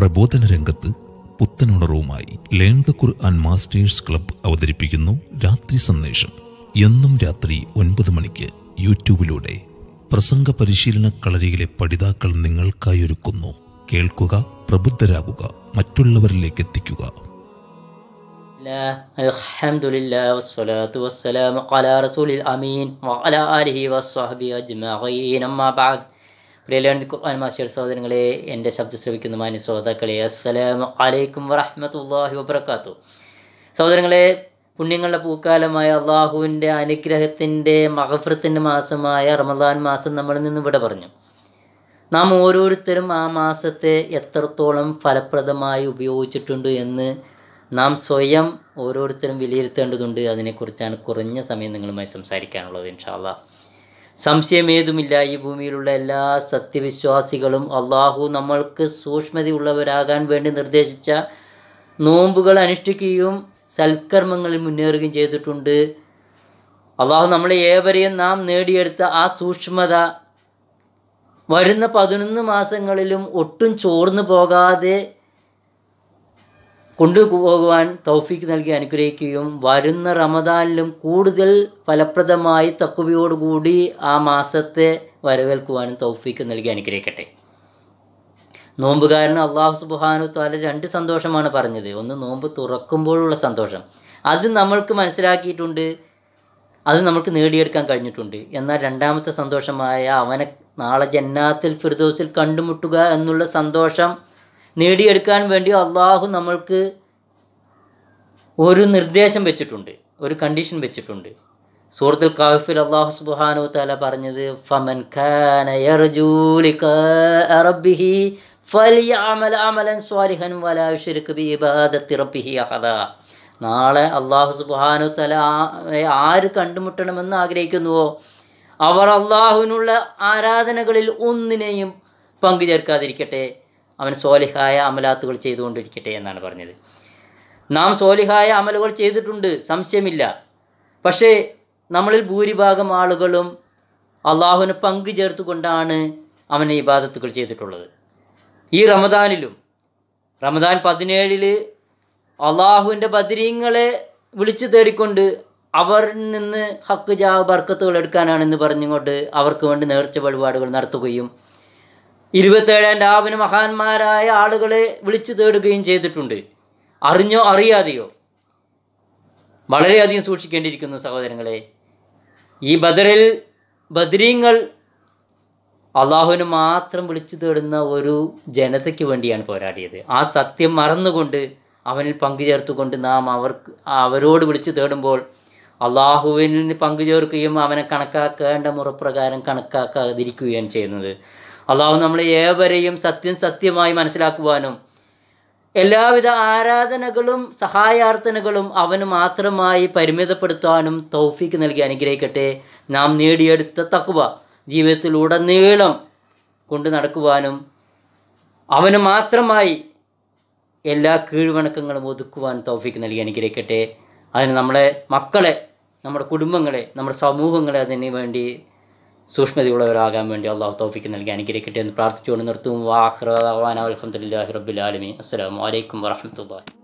പ്രബോധന രംഗത്ത് പുത്തനുണർവുമായി learn the Quran masters club അവതരിപ്പിക്കുന്നു രാത്രി സന്ദേശം എന്നും രാത്രി ഒൻപത് മണിക്ക് യൂട്യൂബിലൂടെ പ്രസംഗ പരിശീലന കളരിയിലെ പഠിതാക്കൾ നിങ്ങൾക്കായി ഒരുക്കുന്നു കേൾക്കുക പ്രബുദ്ധരാകുക മറ്റുള്ളവരിലേക്ക് എത്തിക്കുക الحمد പ്രിയലാണ് ഖുർആൻ മാസ്റ്റർ സഹോദരങ്ങളെ എൻ്റെ ശബ്ദം ശ്രവിക്കുന്ന മാന്യ ശ്രോതാക്കളെ അസ്സലാമു അലൈക്കും വറഹമത്തല്ലാഹി വബർക്കാത്തു സഹോദരങ്ങളെ പുണ്യങ്ങളുടെ പൂക്കാലമായ അള്ളാഹുവിൻ്റെ അനുഗ്രഹത്തിൻ്റെ മഹഫ്രത്തിൻ്റെ മാസമായ റമദാൻ മാസം നമ്മളിൽ നിന്ന് ഇവിടെ പറഞ്ഞു നാം ഓരോരുത്തരും ആ മാസത്തെ എത്രത്തോളം ഫലപ്രദമായി ഉപയോഗിച്ചിട്ടുണ്ട് എന്ന് നാം സ്വയം ഓരോരുത്തരും വിലയിരുത്തേണ്ടതുണ്ട് അതിനെക്കുറിച്ചാണ് കുറഞ്ഞ സമയം നിങ്ങളുമായി സംസാരിക്കാനുള്ളത് ഇൻഷാ അള്ളാഹ് സംശയമേതുമില്ല ഈ ഭൂമിയിലുള്ള എല്ലാ സത്യവിശ്വാസികളും അള്ളാഹു നമ്മൾക്ക് സൂക്ഷ്മതയുള്ളവരാകാൻ വേണ്ടി നിർദ്ദേശിച്ച നോമ്പുകൾ അനുഷ്ഠിക്കുകയും സൽക്കർമ്മങ്ങളിൽ മുന്നേറുകയും ചെയ്തിട്ടുണ്ട് അള്ളാഹു നമ്മളെ ഏവരെയും നാം നേടിയെടുത്ത ആ സൂക്ഷ്മത വരുന്ന പതിനൊന്ന് മാസങ്ങളിലും ഒട്ടും ചോർന്നു പോകാതെ കൊണ്ടുപോകുവാൻ തൗഫീക്ക് നൽകി അനുഗ്രഹിക്കുകയും വരുന്ന റമദാനിലും കൂടുതൽ ഫലപ്രദമായി തക്കുവയോടുകൂടി ആ മാസത്തെ വരവേൽക്കുവാനും തൗഫീക്ക് നൽകി അനുഗ്രഹിക്കട്ടെ നോമ്പുകാരൻ അള്ളാഹു സുബാനു താല രണ്ട് സന്തോഷമാണ് പറഞ്ഞത് ഒന്ന് നോമ്പ് തുറക്കുമ്പോഴുള്ള സന്തോഷം അത് നമ്മൾക്ക് മനസ്സിലാക്കിയിട്ടുണ്ട് അത് നമുക്ക് നേടിയെടുക്കാൻ കഴിഞ്ഞിട്ടുണ്ട് എന്നാൽ രണ്ടാമത്തെ സന്തോഷമായ അവനെ നാളെ ജന്നാത്തിൽ ഫിർദോസിൽ കണ്ടുമുട്ടുക എന്നുള്ള സന്തോഷം നേടിയെടുക്കാൻ വേണ്ടി അള്ളാഹു നമ്മൾക്ക് ഒരു നിർദ്ദേശം വെച്ചിട്ടുണ്ട് ഒരു കണ്ടീഷൻ വെച്ചിട്ടുണ്ട് സൂറത്തുൽ കാഫിൽ അള്ളാഹു സുബാനു താല പറഞ്ഞത് ഫമൻ നാളെ അള്ളാഹു സുബാനു തല ആര് കണ്ടുമുട്ടണമെന്ന് ആഗ്രഹിക്കുന്നുവോ അവർ അള്ളാഹുവിനുള്ള ആരാധനകളിൽ ഒന്നിനെയും പങ്കുചേർക്കാതിരിക്കട്ടെ അവൻ സോലിഹായ അമലാത്തുകൾ ചെയ്തുകൊണ്ടിരിക്കട്ടെ എന്നാണ് പറഞ്ഞത് നാം സോലിഹായ അമലുകൾ ചെയ്തിട്ടുണ്ട് സംശയമില്ല പക്ഷേ നമ്മളിൽ ഭൂരിഭാഗം ആളുകളും അള്ളാഹുവിന് പങ്കു ചേർത്തുകൊണ്ടാണ് അവനെ ഇബാദത്തുകൾ ചെയ്തിട്ടുള്ളത് ഈ റമദാനിലും റമദാൻ പതിനേഴിൽ അള്ളാഹുവിൻ്റെ ബദരീങ്ങളെ വിളിച്ചു തേടിക്കൊണ്ട് അവരിൽ നിന്ന് ഹക്ക് ജാ ബർക്കത്തുകൾ എടുക്കാനാണെന്ന് പറഞ്ഞുകൊണ്ട് അവർക്ക് വേണ്ടി നേർച്ച വഴിപാടുകൾ നടത്തുകയും ഇരുപത്തേഴാം രാവിന് മഹാന്മാരായ ആളുകളെ വിളിച്ചു തേടുകയും ചെയ്തിട്ടുണ്ട് അറിഞ്ഞോ അറിയാതെയോ വളരെയധികം സൂക്ഷിക്കേണ്ടിയിരിക്കുന്നു സഹോദരങ്ങളെ ഈ ബദറിൽ ബദരീങ്ങൾ അള്ളാഹുവിന് മാത്രം വിളിച്ചു തേടുന്ന ഒരു ജനതയ്ക്ക് വേണ്ടിയാണ് പോരാടിയത് ആ സത്യം മറന്നുകൊണ്ട് അവനിൽ പങ്കു ചേർത്തുകൊണ്ട് നാം അവർക്ക് അവരോട് വിളിച്ചു തേടുമ്പോൾ അള്ളാഹുവിന് പങ്കു ചേർക്കുകയും അവനെ കണക്കാക്കേണ്ട മുറപ്രകാരം കണക്കാക്കാതിരിക്കുകയാണ് ചെയ്യുന്നത് അള്ളാഹു നമ്മളെ ഏവരെയും സത്യം സത്യമായി മനസ്സിലാക്കുവാനും എല്ലാവിധ ആരാധനകളും സഹായാർത്ഥനകളും അവന് മാത്രമായി പരിമിതപ്പെടുത്താനും തൗഫീക്ക് നൽകി അനുഗ്രഹിക്കട്ടെ നാം നേടിയെടുത്ത തക്കുവ ജീവിതത്തിലുടനീളം കൊണ്ട് നടക്കുവാനും അവന് മാത്രമായി എല്ലാ കീഴ്വണക്കങ്ങളും ഒതുക്കുവാൻ തൗഫീക്ക് നൽകി അനുഗ്രഹിക്കട്ടെ അതിന് നമ്മളെ മക്കളെ നമ്മുടെ കുടുംബങ്ങളെ നമ്മുടെ സമൂഹങ്ങളെ അതിന് വേണ്ടി സൂക്ഷ്മതയുള്ളവരാകാൻ വേണ്ടി അള്ളാഹു തോഫിക്ക് നൽകി അനുഗ്രഹിക്കട്ടെ എന്ന് പ്രാർത്ഥിച്ചുകൊണ്ട് നിർത്തും വാഹ്റഹ്വാൻ അസ്സാം വലൈക്കും വാഹമത്തല്ലാഹി